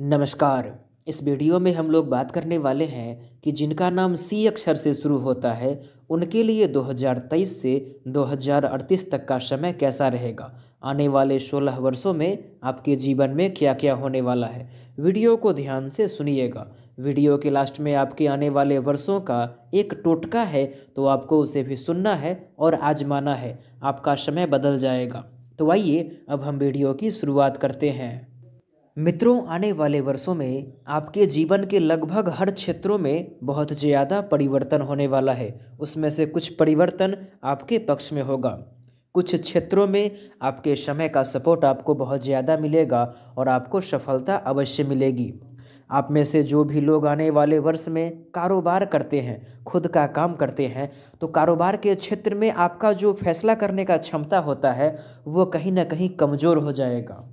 नमस्कार इस वीडियो में हम लोग बात करने वाले हैं कि जिनका नाम सी अक्षर से शुरू होता है उनके लिए 2023 से 2038 तक का समय कैसा रहेगा आने वाले 16 वर्षों में आपके जीवन में क्या क्या होने वाला है वीडियो को ध्यान से सुनिएगा वीडियो के लास्ट में आपके आने वाले वर्षों का एक टोटका है तो आपको उसे भी सुनना है और आजमाना है आपका समय बदल जाएगा तो आइए अब हम वीडियो की शुरुआत करते हैं मित्रों आने वाले वर्षों में आपके जीवन के लगभग हर क्षेत्रों में बहुत ज़्यादा परिवर्तन होने वाला है उसमें से कुछ परिवर्तन आपके पक्ष में होगा कुछ क्षेत्रों में आपके समय का सपोर्ट आपको बहुत ज़्यादा मिलेगा और आपको सफलता अवश्य मिलेगी आप में से जो भी लोग आने वाले वर्ष में कारोबार करते हैं खुद का काम करते हैं तो कारोबार के क्षेत्र में आपका जो फैसला करने का क्षमता होता है वो कहीं ना कहीं कमज़ोर हो जाएगा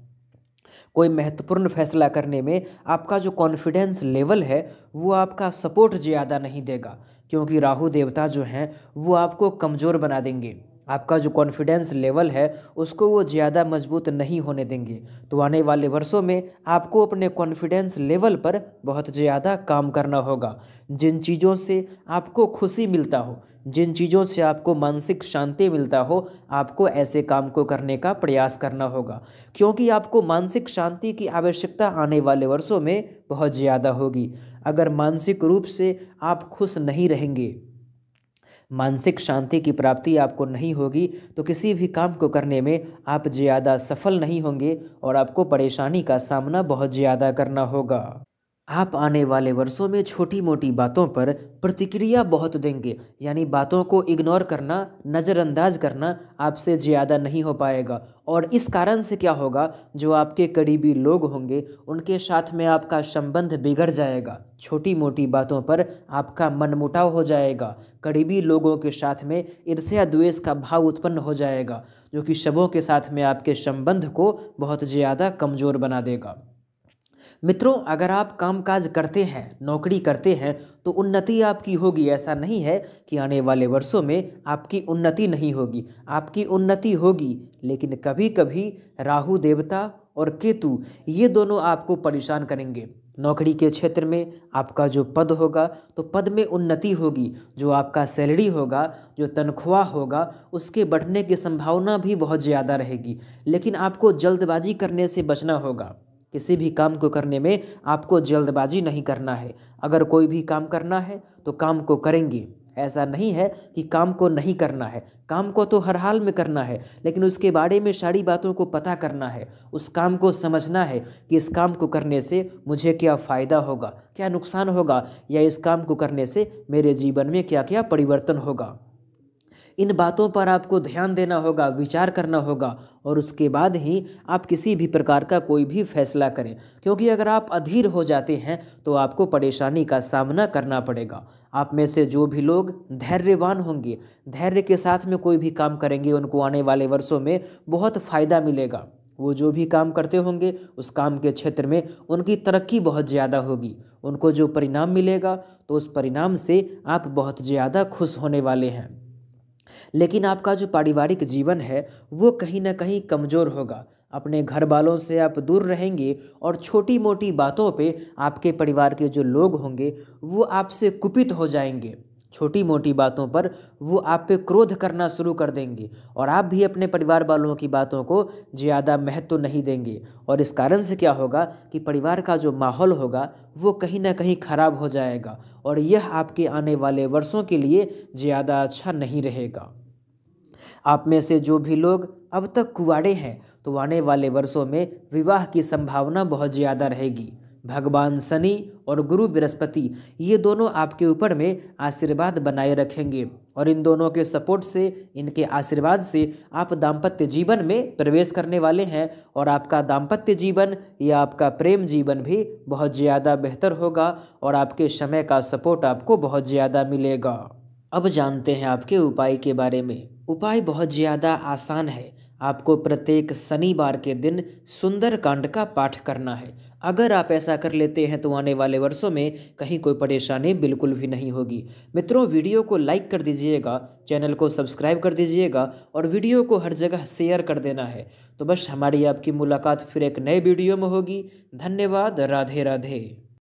कोई महत्वपूर्ण फैसला करने में आपका जो कॉन्फिडेंस लेवल है वो आपका सपोर्ट ज़्यादा नहीं देगा क्योंकि राहु देवता जो हैं वो आपको कमज़ोर बना देंगे आपका जो कॉन्फिडेंस लेवल है उसको वो ज़्यादा मजबूत नहीं होने देंगे तो आने वाले वर्षों में आपको अपने कॉन्फिडेंस लेवल पर बहुत ज़्यादा काम करना होगा जिन चीज़ों से आपको खुशी मिलता हो जिन चीज़ों से आपको मानसिक शांति मिलता हो आपको ऐसे काम को करने का प्रयास करना होगा क्योंकि आपको मानसिक शांति की आवश्यकता आने वाले वर्षों में बहुत ज़्यादा होगी अगर मानसिक रूप से आप खुश नहीं रहेंगे मानसिक शांति की प्राप्ति आपको नहीं होगी तो किसी भी काम को करने में आप ज़्यादा सफल नहीं होंगे और आपको परेशानी का सामना बहुत ज़्यादा करना होगा आप आने वाले वर्षों में छोटी मोटी बातों पर प्रतिक्रिया बहुत देंगे यानी बातों को इग्नोर करना नज़रअंदाज करना आपसे ज़्यादा नहीं हो पाएगा और इस कारण से क्या होगा जो आपके करीबी लोग होंगे उनके साथ में आपका संबंध बिगड़ जाएगा छोटी मोटी बातों पर आपका मनमुटाव हो जाएगा करीबी लोगों के साथ में ईर्ष्या द्वेष का भाव उत्पन्न हो जाएगा जो कि शबों के साथ में आपके संबंध को बहुत ज़्यादा कमज़ोर बना देगा मित्रों अगर आप कामकाज करते हैं नौकरी करते हैं तो उन्नति आपकी होगी ऐसा नहीं है कि आने वाले वर्षों में आपकी उन्नति नहीं होगी आपकी उन्नति होगी लेकिन कभी कभी राहु देवता और केतु ये दोनों आपको परेशान करेंगे नौकरी के क्षेत्र में आपका जो पद होगा तो पद में उन्नति होगी जो आपका सैलरी होगा जो तनख्वाह होगा उसके बढ़ने की संभावना भी बहुत ज़्यादा रहेगी लेकिन आपको जल्दबाजी करने से बचना होगा किसी भी काम को करने में आपको जल्दबाजी नहीं करना है अगर कोई भी काम करना है तो काम को करेंगे ऐसा नहीं है कि काम को नहीं करना है काम को तो हर हाल में करना है लेकिन उसके बारे में सारी बातों को पता करना है उस काम को समझना है कि इस काम को करने से मुझे क्या फ़ायदा होगा क्या नुकसान होगा या इस काम को करने से मेरे जीवन में क्या क्या परिवर्तन होगा इन बातों पर आपको ध्यान देना होगा विचार करना होगा और उसके बाद ही आप किसी भी प्रकार का कोई भी फैसला करें क्योंकि अगर आप अधीर हो जाते हैं तो आपको परेशानी का सामना करना पड़ेगा आप में से जो भी लोग धैर्यवान होंगे धैर्य के साथ में कोई भी काम करेंगे उनको आने वाले वर्षों में बहुत फ़ायदा मिलेगा वो जो भी काम करते होंगे उस काम के क्षेत्र में उनकी तरक्की बहुत ज़्यादा होगी उनको जो परिणाम मिलेगा तो उस परिणाम से आप बहुत ज़्यादा खुश होने वाले हैं लेकिन आपका जो पारिवारिक जीवन है वो कहीं ना कहीं कमज़ोर होगा अपने घर वालों से आप दूर रहेंगे और छोटी मोटी बातों पे आपके परिवार के जो लोग होंगे वो आपसे कुपित हो जाएंगे छोटी मोटी बातों पर वो आप पे क्रोध करना शुरू कर देंगे और आप भी अपने परिवार वालों की बातों को ज़्यादा महत्व नहीं देंगे और इस कारण से क्या होगा कि परिवार का जो माहौल होगा वो कहीं ना कहीं ख़राब हो जाएगा और यह आपके आने वाले वर्षों के लिए ज़्यादा अच्छा नहीं रहेगा आप में से जो भी लोग अब तक कुआड़े हैं तो आने वाले वर्षों में विवाह की संभावना बहुत ज़्यादा रहेगी भगवान शनि और गुरु बृहस्पति ये दोनों आपके ऊपर में आशीर्वाद बनाए रखेंगे और इन दोनों के सपोर्ट से इनके आशीर्वाद से आप दाम्पत्य जीवन में प्रवेश करने वाले हैं और आपका दाम्पत्य जीवन या आपका प्रेम जीवन भी बहुत ज़्यादा बेहतर होगा और आपके समय का सपोर्ट आपको बहुत ज़्यादा मिलेगा अब जानते हैं आपके उपाय के बारे में उपाय बहुत ज़्यादा आसान है आपको प्रत्येक शनिवार के दिन सुंदर कांड का पाठ करना है अगर आप ऐसा कर लेते हैं तो आने वाले वर्षों में कहीं कोई परेशानी बिल्कुल भी नहीं होगी मित्रों वीडियो को लाइक कर दीजिएगा चैनल को सब्सक्राइब कर दीजिएगा और वीडियो को हर जगह शेयर कर देना है तो बस हमारी आपकी मुलाकात फिर एक नए वीडियो में होगी धन्यवाद राधे राधे